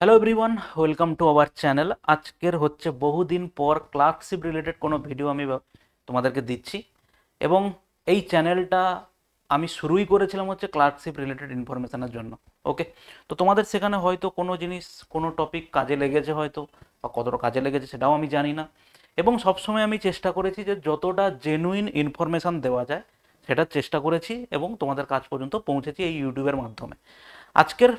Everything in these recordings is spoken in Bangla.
hello everyone welcome to our channel আজকের হচ্ছে বহুদিন পর ক্লার্কশিপ রিলেটেড কোনো ভিডিও আমি তোমাদেরকে দিচ্ছি এবং এই চ্যানেলটা আমি শুরুই করেছিলাম হচ্ছে ক্লার্কশিপ রিলেটেড ইনফরমেশানের জন্য ওকে তো তোমাদের সেখানে হয়তো কোনো জিনিস কোনো টপিক কাজে লেগেছে হয়তো বা কতটা কাজে লেগেছে সেটাও আমি জানি না এবং সবসময় আমি চেষ্টা করেছি যে যতটা জেনুইন ইনফরমেশান দেওয়া যায় সেটার চেষ্টা করেছি এবং তোমাদের কাজ পর্যন্ত পৌঁছেছি এই ইউটিউবের মাধ্যমে আজকের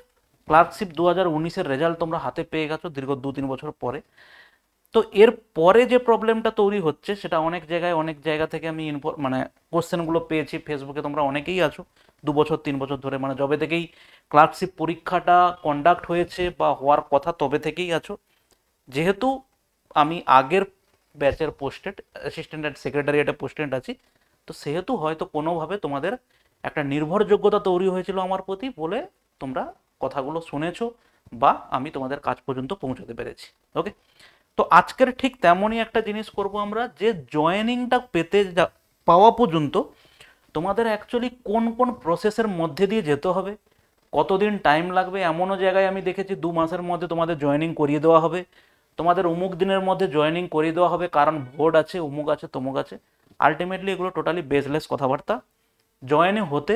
ক্লার্কশিপ দু হাজার উনিশের রেজাল্ট তোমরা হাতে পেয়ে গেছো দীর্ঘ দু তিন বছর পরে তো এর পরে যে প্রবলেমটা তৈরি হচ্ছে সেটা অনেক জায়গায় অনেক জায়গা থেকে আমি ইনফর মানে কোশ্চেনগুলো পেয়েছি ফেসবুকে তোমরা অনেকেই আছো দু বছর তিন বছর ধরে মানে যবে থেকেই ক্লার্কশিপ পরীক্ষাটা কন্ডাক্ট হয়েছে বা হওয়ার কথা তবে থেকেই আছো যেহেতু আমি আগের ব্যাচের পোস্টেড অ্যাসিস্ট্যান্ট অ্যান্ড সেক্রেটারিয়েটে পোস্টেড আছি তো সেহেতু হয়তো কোনোভাবে তোমাদের একটা নির্ভরযোগ্যতা তৈরি হয়েছিল আমার প্রতি বলে তোমরা কথাগুলো শুনেছো বা আমি তোমাদের কাজ পর্যন্ত পৌঁছাতে পেরেছি ওকে তো আজকের ঠিক তেমনই একটা জিনিস করব আমরা যে জয়েনিংটা পেতে পাওয়া পর্যন্ত তোমাদের অ্যাকচুয়ালি কোন কোন প্রসেসের মধ্যে দিয়ে যেতে হবে কতদিন টাইম লাগবে এমনও জায়গায় আমি দেখেছি দু মাসের মধ্যে তোমাদের জয়েনিং করিয়ে দেওয়া হবে তোমাদের অমুক দিনের মধ্যে জয়েনিং করিয়ে দেওয়া হবে কারণ ভোট আছে অমুক আছে তমুক আছে আলটিমেটলি এগুলো টোটালি বেসলেস কথাবার্তা জয়েনে হতে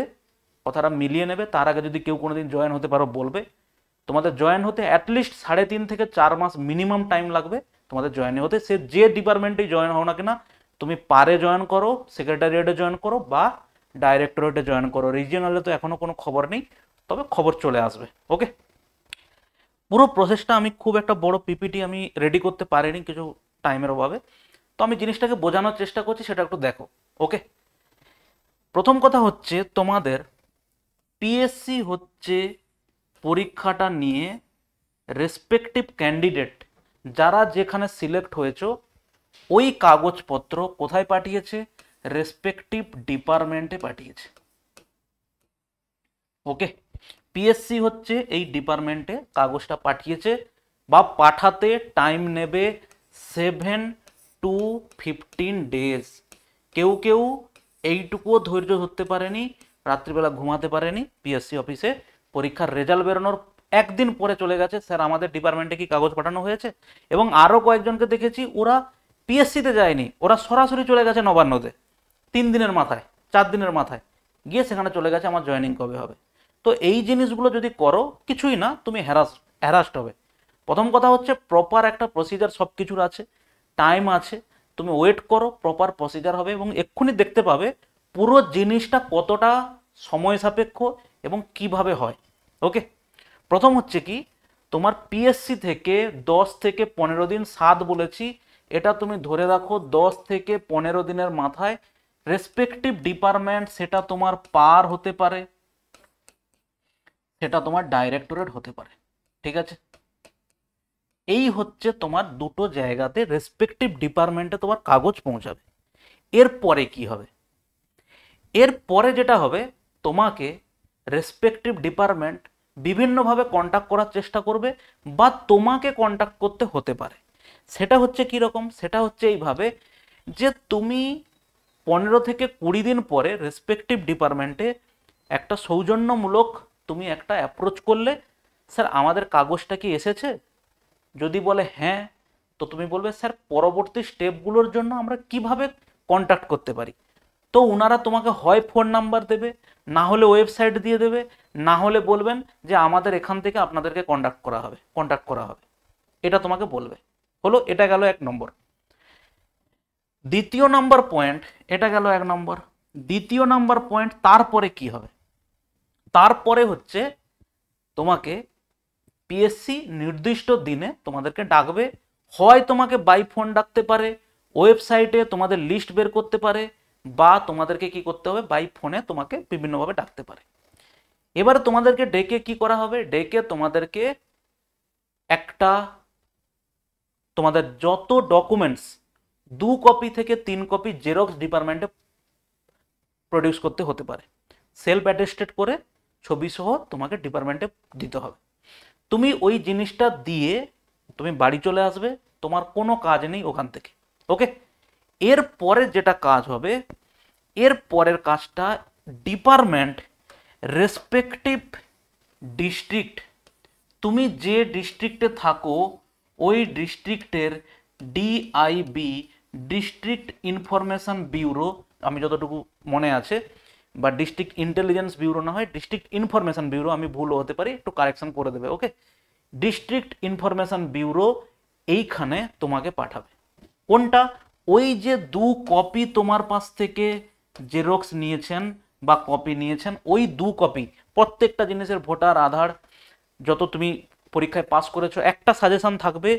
কথাটা মিলিয়ে নেবে তার আগে যদি কেউ কোনোদিন জয়েন হতে পারো বলবে তোমাদের জয়েন হতে অ্যাটলিস্ট সাড়ে তিন থেকে চার মাস মিনিমাম টাইম লাগবে তোমাদের জয়েন হতে সে যে ডিপার্টমেন্টেই জয়েন হও না কিনা তুমি পারে জয়েন করো সেক্রেটারিয়েটে জয়েন করো বা ডাইরেক্টরেটে জয়েন করো রিজিয়নালে তো এখনও কোনো খবর নেই তবে খবর চলে আসবে ওকে পুরো প্রসেসটা আমি খুব একটা বড় পিপিটি আমি রেডি করতে পারিনি কিছু টাইমের অভাবে তো আমি জিনিসটাকে বোঝানোর চেষ্টা করছি সেটা একটু দেখো ওকে প্রথম কথা হচ্ছে তোমাদের পিএসসি হচ্ছে পরীক্ষাটা নিয়ে রেসপেক্টিভ ক্যান্ডিডেট যারা যেখানে সিলেক্ট হয়েছ ওই কাগজপত্র কোথায় পাঠিয়েছে রেসপেক্টিভ ডিপার্টমেন্টে পাঠিয়েছে ওকে পিএসসি হচ্ছে এই ডিপার্টমেন্টে কাগজটা পাঠিয়েছে বা পাঠাতে টাইম নেবে সেভেন টু ফিফটিন ডেজ কেউ কেউ এইটুকুও ধৈর্য ধরতে পারেনি রাত্রিবেলা ঘুমাতে পারেনি পিএসসি অফিসে পরীক্ষার রেজাল্ট বেরোনোর একদিন পরে চলে গেছে স্যার আমাদের ডিপার্টমেন্টে কি কাগজ পাঠানো হয়েছে এবং আরও কয়েকজনকে দেখেছি ওরা পিএসসিতে যায়নি ওরা সরাসরি চলে গেছে নবান্নতে তিন দিনের মাথায় চার দিনের মাথায় গিয়ে সেখানে চলে গেছে আমার জয়েনিং কবে হবে তো এই জিনিসগুলো যদি করো কিছুই না তুমি হ্যারাস হ্যারাস্ট হবে প্রথম কথা হচ্ছে প্রপার একটা প্রসিজার সব কিছুর আছে টাইম আছে তুমি ওয়েট করো প্রপার প্রসিজার হবে এবং এক্ষুনি দেখতে পাবে পুরো জিনিসটা কতটা সময় সাপেক্ষ এবং কিভাবে হয় ওকে প্রথম হচ্ছে কি তোমার পিএসসি থেকে দশ থেকে পনেরো দিন সাত বলেছি এটা তুমি ধরে রাখো দশ থেকে পনেরো দিনের মাথায় রেসপেক্টিভ ডিপার্টমেন্ট সেটা তোমার পার হতে পারে সেটা তোমার ডাইরেক্টরেট হতে পারে ঠিক আছে এই হচ্ছে তোমার দুটো জায়গাতে রেসপেক্টিভ ডিপার্টমেন্টে তোমার কাগজ পৌঁছাবে এরপরে কি হবে এর পরে যেটা হবে তোমাকে রেসপেক্টিভ ডিপার্টমেন্ট বিভিন্নভাবে কন্ট্যাক্ট করার চেষ্টা করবে বা তোমাকে কন্ট্যাক্ট করতে হতে পারে সেটা হচ্ছে কি রকম সেটা হচ্ছে এইভাবে যে তুমি পনেরো থেকে কুড়ি দিন পরে রেসপেক্টিভ ডিপার্টমেন্টে একটা সৌজন্যমূলক তুমি একটা অ্যাপ্রোচ করলে স্যার আমাদের কাগজটা কি এসেছে যদি বলে হ্যাঁ তো তুমি বলবে স্যার পরবর্তী স্টেপগুলোর জন্য আমরা কিভাবে কন্ট্যাক্ট করতে পারি তো ওনারা তোমাকে হয় ফোন নাম্বার দেবে না হলে ওয়েবসাইট দিয়ে দেবে না হলে বলবেন যে আমাদের এখান থেকে আপনাদেরকে কন্ট্যাক্ট করা হবে কন্ট্যাক্ট করা হবে এটা তোমাকে বলবে হলো এটা গেল এক নম্বর দ্বিতীয় নাম্বার পয়েন্ট এটা গেল এক নম্বর দ্বিতীয় নাম্বার পয়েন্ট তারপরে কি হবে তারপরে হচ্ছে তোমাকে পিএসসি নির্দিষ্ট দিনে তোমাদেরকে ডাকবে হয় তোমাকে বাই ফোন ডাকতে পারে ওয়েবসাইটে তোমাদের লিস্ট বের করতে পারে বা তোমাদেরকে কি করতে হবে বাই ফোনে তোমাকে বিভিন্নভাবে ডাকতে পারে এবার তোমাদেরকে ডেকে কি করা হবে ডেকে তোমাদেরকে একটা তোমাদের যত ডকুমেন্টস দু কপি থেকে তিন কপি জেরক্স ডিপার্টমেন্টে প্রডিউস করতে হতে পারে সেলফ অ্যাটেস্টেড করে ছবি সহ তোমাকে ডিপার্টমেন্টে দিতে হবে তুমি ওই জিনিসটা দিয়ে তুমি বাড়ি চলে আসবে তোমার কোনো কাজ নেই ওখান থেকে ওকে এর পরে যেটা কাজ হবে এর পরের কাজটা ডিপার্টমেন্ট রেসপেক্টিভ ডিস্ট্রিক্ট তুমি যে ডিস্ট্রিক্টে থাকো ওই ডিস্ট্রিক্টের ডিআইবি ডিস্ট্রিক্ট ইনফরমেশান ব্যুরো আমি যতটুকু মনে আছে বা ডিস্ট্রিক্ট ইন্টেলিজেন্স ব্যুরো না হয় ডিস্ট্রিক্ট ইনফরমেশান ব্যুরো আমি ভুলও হতে পারি একটু কারেকশন করে দেবে ওকে ডিস্ট্রিক্ট ইনফরমেশান ব্যুরো এইখানে তোমাকে পাঠাবে কোনটা ওই যে দু কপি তোমার পাশ থেকে জেরক্স নিয়েছেন বা কপি নিয়েছেন ওই দু কপি প্রত্যেকটা জিনিসের ভোটার আধার যত তুমি পরীক্ষায় পাস করেছো একটা সাজেশান থাকবে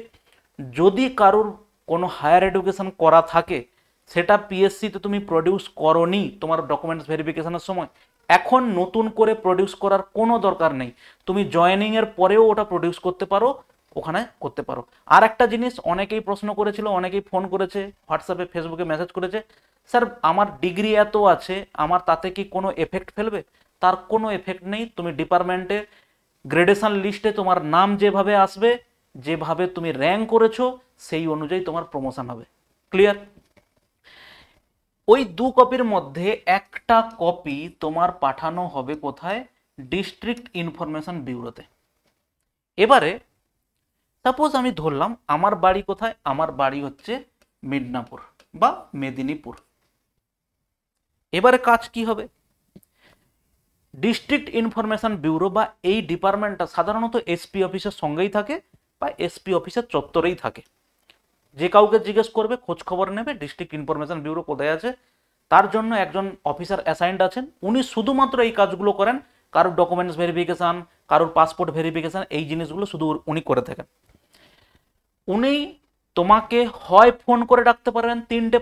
যদি কারোর কোনো হায়ার এডুকেশন করা থাকে সেটা পিএসসিতে তুমি প্রডিউস করনি তোমার ডকুমেন্টস ভেরিফিকেশনের সময় এখন নতুন করে প্রডিউস করার কোনো দরকার নেই তুমি জয়নিংয়ের পরেও ওটা প্রডিউস করতে পারো ওখানে করতে পারো আর একটা জিনিস অনেকেই প্রশ্ন করেছিল অনেকেই ফোন করেছে হোয়াটসঅ্যাপে ফেসবুকে মেসেজ করেছে স্যার আমার ডিগ্রি এত আছে আমার তাতে কি কোনো এফেক্ট ফেলবে তার কোনো এফেক্ট নেই তুমি ডিপার্টমেন্টে গ্রেডেশন লিস্টে তোমার নাম যেভাবে আসবে যেভাবে তুমি র্যাঙ্ক করেছো সেই অনুযায়ী তোমার প্রমোশন হবে ক্লিয়ার ওই দু কপির মধ্যে একটা কপি তোমার পাঠানো হবে কোথায় ডিস্ট্রিক্ট ইনফরমেশন বিউরোতে এবারে সাপোজ আমি ধরলাম আমার বাড়ি কোথায় আমার বাড়ি হচ্ছে মিডনাপুর বা মেদিনীপুর এবারে কাজ কি হবে ডিস্ট্রিক্ট ইনফরমেশন ব্যুরো বা এই ডিপার্টমেন্টটা সাধারণত এসপি অফিসের সঙ্গেই থাকে বা এসপি অফিসের চত্বরেই থাকে যে কাউকে জিজ্ঞেস করবে খোঁজ খবর নেবে ডিস্ট্রিক্ট ইনফরমেশন ব্যুরো কোথায় আছে তার জন্য একজন অফিসার অ্যাসাইন্ড আছেন উনি শুধুমাত্র এই কাজগুলো করেন কারোর ডকুমেন্টস ভেরিফিকেশান কারোর পাসপোর্ট ভেরিফিকেশান এই জিনিসগুলো শুধু উনি করে থাকেন উনি তোমাকে হয় ফোন করে ডাকতে পারেন তিনটে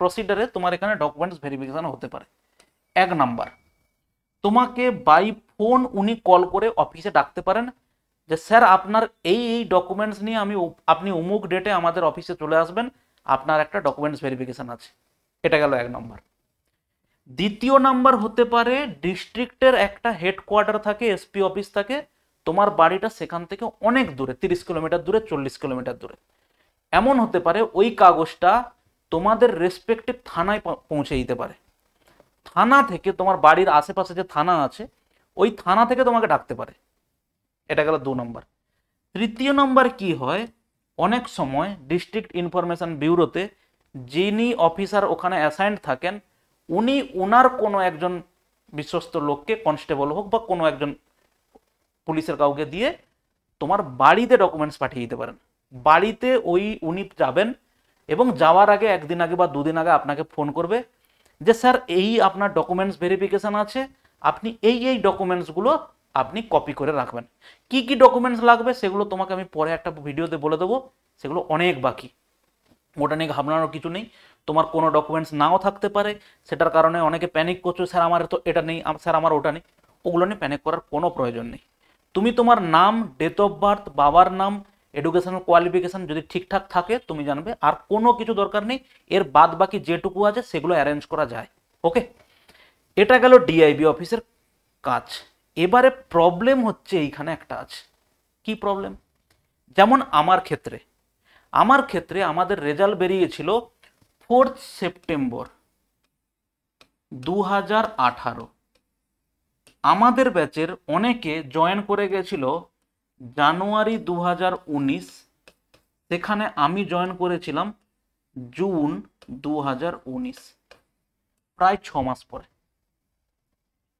প্রসিডারে তোমার এখানে ডকুমেন্টস ভেরিফিকেশন হতে পারে এক নাম্বার তোমাকে বাই ফোন উনি কল করে অফিসে ডাকতে পারেন যে স্যার আপনার এই এই ডকুমেন্টস নিয়ে আমি আপনি অমুক ডেটে আমাদের অফিসে চলে আসবেন আপনার একটা ডকুমেন্টস ভেরিফিকেশান আছে এটা গেল এক নম্বর দ্বিতীয় নাম্বার হতে পারে ডিস্ট্রিক্টের একটা হেডকোয়ার্টার থাকে এসপি অফিস থাকে তোমার বাড়িটা সেখান থেকে অনেক দূরে তিরিশ কিলোমিটার দূরে চল্লিশ কিলোমিটার দূরে এমন হতে পারে ওই কাগজটা তোমাদের রেসপেক্টিভ থানায় পৌঁছে দিতে পারে থানা থেকে তোমার বাড়ির আশেপাশে যে থানা আছে ওই থানা থেকে তোমাকে ডাকতে পারে এটা গেল দু নম্বর তৃতীয় নম্বর কি হয় অনেক সময় ডিস্ট্রিক্ট ইনফরমেশন ব্যুরোতে যিনি অফিসার ওখানে অ্যাসাইন্ড থাকেন উনি ওনার কোনো একজন বিশ্বস্ত লোককে কনস্টেবল হোক বা কোনো একজন পুলিশের কাউকে দিয়ে তোমার বাড়িতে ডকুমেন্টস পাঠিয়ে দিতে পারেন বাড়িতে ওই উনি যাবেন এবং যাওয়ার আগে একদিন আগে বা দুদিন আগে আপনাকে ফোন করবে যে স্যার এই আপনার ডকুমেন্টস ভেরিফিকেশান আছে আপনি এই এই ডকুমেন্টসগুলো আপনি কপি করে রাখবেন কি কি ডকুমেন্টস লাগবে সেগুলো তোমাকে আমি পরে একটা ভিডিওতে বলে দেবো সেগুলো অনেক বাকি ওটা নিয়ে ঘাবড়ানোর কিছু নেই তোমার কোনো ডকুমেন্টস নাও থাকতে পারে সেটার কারণে অনেকে প্যানিক করছো স্যার আমার তো এটা নেই স্যার আমার ওটা নেই ওগুলো নিয়ে প্যানিক করার কোনো প্রয়োজন নেই তুমি তোমার নাম ডেট অফ বার্থ বাবার নাম এডুকেশনাল কোয়ালিফিকেশান যদি ঠিকঠাক থাকে তুমি জানবে আর কোনো কিছু দরকার নেই এর বাদ বাকি যেটুকু আছে সেগুলো অ্যারেঞ্জ করা যায় ওকে এটা গেল ডিআইবি অফিসের কাজ এবারে প্রবলেম হচ্ছে এইখানে একটা আছে কি প্রবলেম যেমন আমার ক্ষেত্রে আমার ক্ষেত্রে আমাদের রেজাল্ট বেরিয়েছিল ফোর্থ সেপ্টেম্বর দু হাজার আঠারো আমাদের ব্যাচের অনেকে জয়েন করে গেছিল জানুয়ারি দু সেখানে আমি জয়েন করেছিলাম জুন দু প্রায় ছ মাস পরে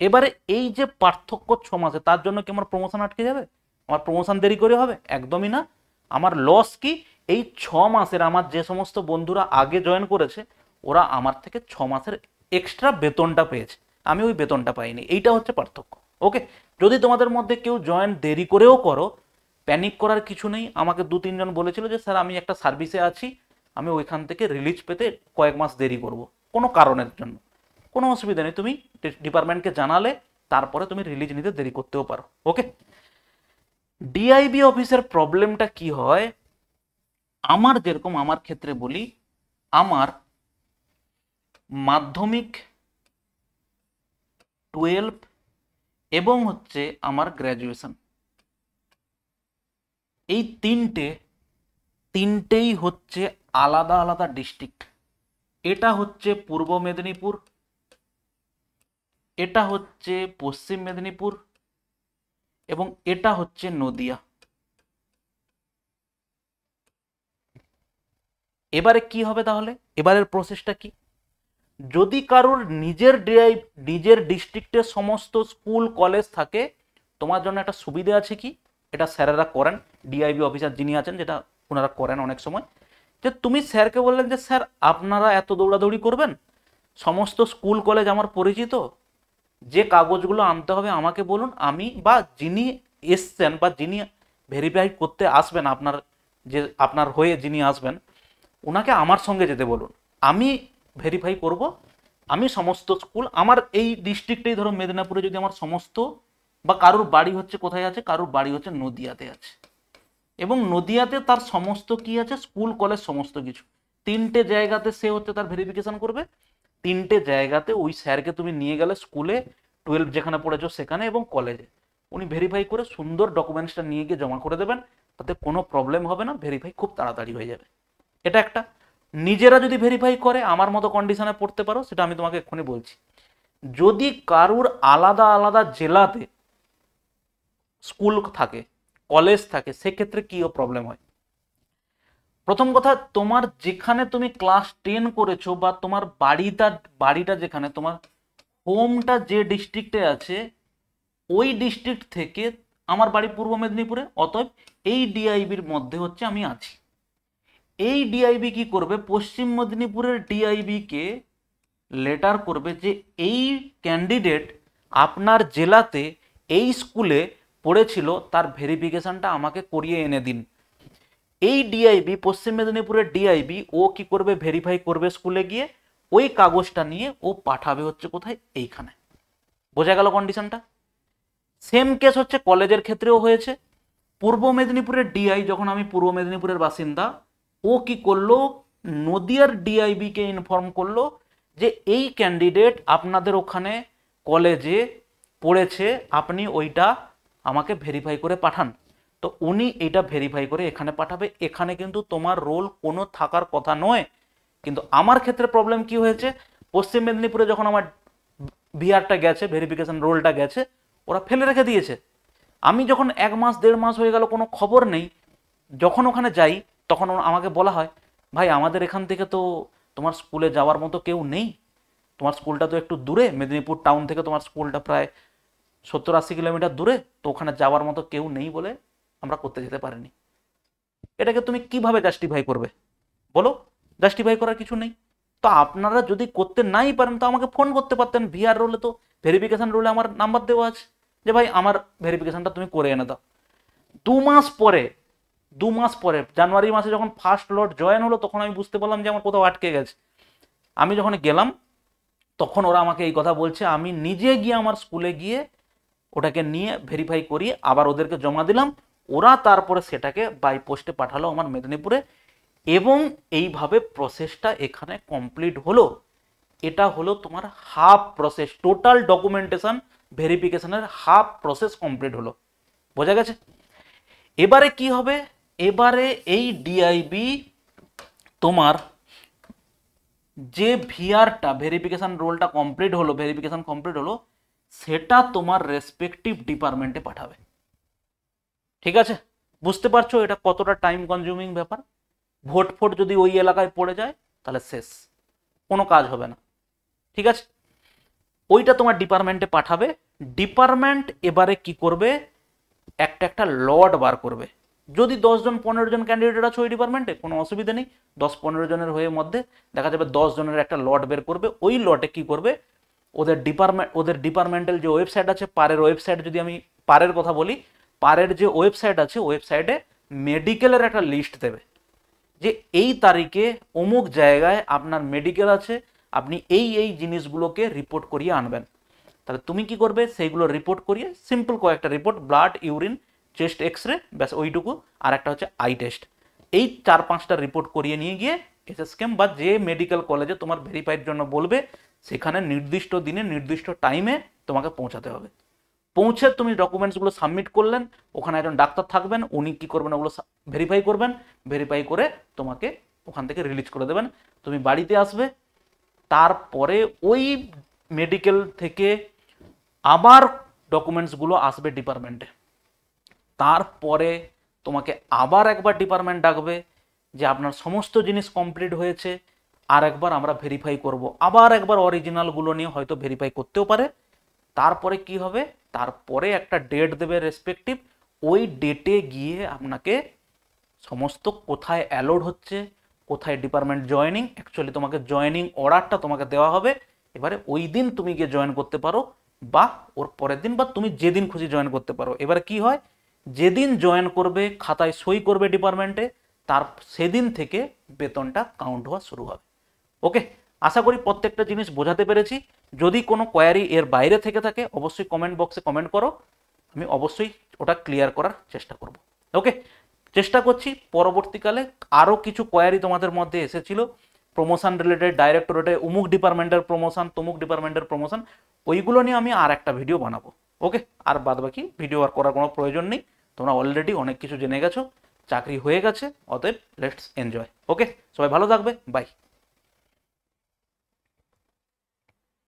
এবারে এই যে পার্থক্য ছ মাসে তার জন্য কি আমার প্রমোশন আটকে যাবে আমার প্রমোশন দেরি করে হবে একদমই না আমার লস কি এই ছ মাসের আমার যে সমস্ত বন্ধুরা আগে জয়েন করেছে ওরা আমার থেকে ছ মাসের এক্সট্রা বেতনটা পেয়েছে আমি ওই বেতনটা পাইনি এইটা হচ্ছে পার্থক্য ওকে যদি তোমাদের মধ্যে কেউ জয়েন দেরি করেও করো প্যানিক করার কিছু নেই আমাকে দু তিনজন বলেছিল যে স্যার আমি একটা সার্ভিসে আছি আমি ওইখান থেকে রিলিজ পেতে কয়েক মাস দেরি করব কোনো কারণের জন্য কোনো অসুবিধা নেই তুমি ডিপার্টমেন্টকে জানালে তারপরে তুমি রিলিজ নিতে দেরি করতেও পারো ওকে ডিআইবি অফিসের প্রবলেমটা কি হয় আমার যেরকম আমার ক্ষেত্রে বলি আমার মাধ্যমিক টুয়েলভ এবং হচ্ছে আমার গ্র্যাজুয়েশন এই তিনটে তিনটেই হচ্ছে আলাদা আলাদা ডিস্ট্রিক্ট এটা হচ্ছে পূর্ব মেদিনীপুর এটা হচ্ছে পশ্চিম মেদিনীপুর এবং এটা হচ্ছে নদিয়া এবারে কি হবে তাহলে এবারের প্রসেসটা কি যদি কারোর নিজের ডিআই নিজের ডিস্ট্রিক্টে সমস্ত স্কুল কলেজ থাকে তোমার জন্য একটা সুবিধা আছে কি এটা স্যারেরা করেন ডিআইবি অফিসার যিনি আছেন যেটা ওনারা করেন অনেক সময় যে তুমি স্যারকে বললেন যে স্যার আপনারা এত দৌড়াদৌড়ি করবেন সমস্ত স্কুল কলেজ আমার পরিচিত যে কাগজগুলো আনতে হবে আমাকে বলুন আমি বা যিনি এসছেন বা যিনি ভেরিফাই করতে আসবেন আপনার যে আপনার হয়ে যিনি আসবেন ওনাকে আমার সঙ্গে যেতে বলুন আমি ভেরিফাই করব আমি সমস্ত স্কুল আমার এই ডিস্ট্রিক্টেই ধরো মেদিনীপুরে যদি আমার সমস্ত বা কারোর বাড়ি হচ্ছে কোথায় আছে কারোর বাড়ি হচ্ছে নদিয়াতে আছে এবং নদিয়াতে তার সমস্ত কি আছে স্কুল কলেজ সমস্ত কিছু তিনটে জায়গাতে সে হচ্ছে তার ভেরিফিকেশন করবে তিনটে জায়গাতে ওই স্যারকে তুমি নিয়ে গেলে স্কুলে টুয়েলভ যেখানে পড়েছো সেখানে এবং কলেজে উনি ভেরিফাই করে সুন্দর ডকুমেন্টসটা নিয়ে গিয়ে জমা করে দেবেন তাতে কোনো প্রবলেম হবে না ভেরিফাই খুব তাড়াতাড়ি হয়ে যাবে এটা একটা নিজেরা যদি ভেরিফাই করে আমার মতো কন্ডিশনে পড়তে পারো সেটা আমি তোমাকে এক্ষুনি বলছি যদি কারুর আলাদা আলাদা জেলাতে স্কুল থাকে কলেজ থাকে সেক্ষেত্রে কী প্রবলেম হয় প্রথম কথা তোমার যেখানে তুমি ক্লাস টেন করেছো বা তোমার বাড়িটা বাড়িটা যেখানে তোমার হোমটা যে ডিস্ট্রিক্টে আছে ওই ডিস্ট্রিক্ট থেকে আমার বাড়ি পূর্ব মেদিনীপুরে অতএব এই ডিআইবির মধ্যে হচ্ছে আমি আছি এই ডিআইবি কি করবে পশ্চিম মেদিনীপুরের ডিআইবিকে লেটার করবে যে এই ক্যান্ডিডেট আপনার জেলাতে এই স্কুলে পড়েছিল তার ভেরিফিকেশনটা আমাকে করিয়ে এনে দিন এই ডিআইবি পশ্চিম মেদিনীপুরের ডিআইবি ও কি করবে ভেরিফাই করবে স্কুলে গিয়ে ওই কাগজটা নিয়ে ও পাঠাবে হচ্ছে কোথায় এইখানে বোঝা গেল কন্ডিশনটা সেম কেস হচ্ছে কলেজের ক্ষেত্রেও হয়েছে পূর্ব মেদিনীপুরের ডিআই যখন আমি পূর্ব মেদিনীপুরের বাসিন্দা ও কি করলো নদিয়ার ডিআইবিকে ইনফর্ম করলো যে এই ক্যান্ডিডেট আপনাদের ওখানে কলেজে পড়েছে আপনি ওইটা আমাকে ভেরিফাই করে পাঠান তো উনি এটা ভেরিফাই করে এখানে পাঠাবে এখানে কিন্তু তোমার রোল কোনো থাকার কথা নয় কিন্তু আমার ক্ষেত্রে প্রবলেম কি হয়েছে পশ্চিম মেদিনীপুরে যখন আমার বিহারটা গেছে ভেরিফিকেশন রোলটা গেছে ওরা ফেলে রেখে দিয়েছে আমি যখন এক মাস দেড় মাস হয়ে গেল কোনো খবর নেই যখন ওখানে যাই তখন আমাকে বলা হয় ভাই আমাদের এখান থেকে তো তোমার স্কুলে যাওয়ার মতো কেউ নেই তোমার স্কুলটা তো একটু দূরে মেদিনীপুর টাউন থেকে তোমার স্কুলটা প্রায় সত্তর আশি কিলোমিটার দূরে তো ওখানে যাওয়ার মতো কেউ নেই বলে আমরা করতে যেতে পারিনি এটাকে তুমি কিভাবে জাস্টিফাই করবে বলো জাস্টিফাই করার কিছু নেই তো আপনারা যদি করতে নাই পারেন তো আমাকে ফোন করতে পারতেন ভিআর রোলে তো ভেরিফিকেশান রোলে আমার নাম্বার দেওয়া আছে যে ভাই আমার ভেরিফিকেশানটা তুমি করে এনে দাও দু মাস পরে দু মাস পরে জানুয়ারি মাসে যখন ফার্স্ট লট জয়েন হলো তখন আমি বুঝতে পারলাম যে আমার কোথাও আটকে গেছে আমি যখন গেলাম তখন ওরা আমাকে এই কথা বলছে আমি নিজে গিয়ে আমার স্কুলে গিয়ে ওটাকে নিয়ে ভেরিফাই করিয়ে আবার ওদেরকে জমা দিলাম ওরা তারপরে সেটাকে বাই পোস্টে পাঠালো আমার মেদিনীপুরে এবং এইভাবে প্রসেসটা এখানে কমপ্লিট হলো এটা হলো তোমার হাফ প্রসেস টোটাল ডকুমেন্টেশন ভেরিফিকেশনের হাফ প্রসেস কমপ্লিট হলো বোঝা গেছে এবারে কি হবে এবারে এই ডিআইবি তোমার যে ভিআরটা ভেরিফিকেশান রোলটা কমপ্লিট হলো ভেরিফিকেশান কমপ্লিট হলো সেটা তোমার রেসপেক্টিভ ডিপার্টমেন্টে পাঠাবে ঠিক আছে বুঝতে পারছো এটা কতটা টাইম কনজিউমিং ব্যাপার ভোট ফোট যদি ওই এলাকায় পড়ে যায় তাহলে শেষ কোনো কাজ হবে না ঠিক আছে ওইটা তোমার ডিপার্টমেন্টে পাঠাবে ডিপার্টমেন্ট এবারে কি করবে একটা একটা লড বার করবে যদি দশজন পনেরো জন ক্যান্ডিডেট আছে ওই ডিপার্টমেন্টে কোনো অসুবিধা নেই দশ পনেরো জনের হয়ে মধ্যে দেখা যাবে দশ জনের একটা লট বের করবে ওই লটে কি করবে ওদের ডিপার্টমেন্ট ওদের ডিপার্টমেন্টাল যে ওয়েবসাইট আছে পারের ওয়েবসাইট যদি আমি পারের কথা বলি পারের যে ওয়েবসাইট আছে ওয়েবসাইটে মেডিকেলের একটা লিস্ট দেবে যে এই তারিখে অমুক জায়গায় আপনার মেডিকেল আছে আপনি এই এই জিনিসগুলোকে রিপোর্ট করিয়ে আনবেন তাহলে তুমি কি করবে সেইগুলো রিপোর্ট করিয়ে সিম্পল কয়েকটা report blood urine chest x ray ব্যাস ওইটুকু আর একটা হচ্ছে আই টেস্ট এই চার পাঁচটা রিপোর্ট করিয়ে নিয়ে গিয়ে এসএসকেম বা যে মেডিকেল কলেজে তোমার ভেরিফাইয়ের জন্য বলবে সেখানে নির্দিষ্ট দিনে নির্দিষ্ট টাইমে তোমাকে পৌঁছাতে হবে পৌঁছে তুমি ডকুমেন্টসগুলো সাবমিট করলেন ওখানে একজন ডাক্তার থাকবেন উনি কী করবেন ওগুলো ভেরিফাই করবেন ভেরিফাই করে তোমাকে ওখান থেকে রিলিজ করে দেবেন তুমি বাড়িতে আসবে তারপরে ওই মেডিকেল থেকে আবার ডকুমেন্টসগুলো আসবে ডিপার্টমেন্টে তারপরে তোমাকে আবার একবার ডিপার্টমেন্ট ডাকবে যে আপনার সমস্ত জিনিস কমপ্লিট হয়েছে আর একবার আমরা ভেরিফাই করব আবার একবার অরিজিনালগুলো নিয়ে হয়তো ভেরিফাই করতেও পারে তারপরে কি হবে তারপরে একটা ডেট দেবে রেসপেক্টিভ ওই ডেটে গিয়ে আপনাকে সমস্ত কোথায় অ্যালোড হচ্ছে কোথায় ডিপার্টমেন্ট জয়নিং অ্যাকচুয়ালি তোমাকে জয়নিং অর্ডারটা তোমাকে দেওয়া হবে এবারে ওই দিন তুমি গিয়ে জয়েন করতে পারো বা ওর পরের দিন বা তুমি যেদিন খুশি জয়েন করতে পারো এবারে কি হয় যেদিন জয়েন করবে খাতায় সই করবে ডিপার্টমেন্টে তার সেদিন থেকে বেতনটা কাউন্ট হওয়া শুরু হবে ওকে আশা করি প্রত্যেকটা জিনিস বোঝাতে পেরেছি যদি কোনো কোয়ারি এর বাইরে থেকে থাকে অবশ্যই কমেন্ট বক্সে কমেন্ট করো আমি অবশ্যই ওটা ক্লিয়ার করার চেষ্টা করব ওকে চেষ্টা করছি পরবর্তীকালে আরও কিছু কোয়ারি তোমাদের মধ্যে এসেছিল প্রমোশন রিলেটেড ডাইরেক্টরেটে উমুক ডিপার্টমেন্টের প্রমোশন তমুক ডিপার্টমেন্টের প্রমোশন ওইগুলো নিয়ে আমি আর একটা ভিডিও বানাবো ওকে আর বাদ বাকি ভিডিও আর করার কোনো প্রয়োজন নেই তোমরা অলরেডি অনেক কিছু জেনে গেছো চাকরি হয়ে গেছে অতএব লেটস এনজয় ওকে সবাই ভালো থাকবে বাই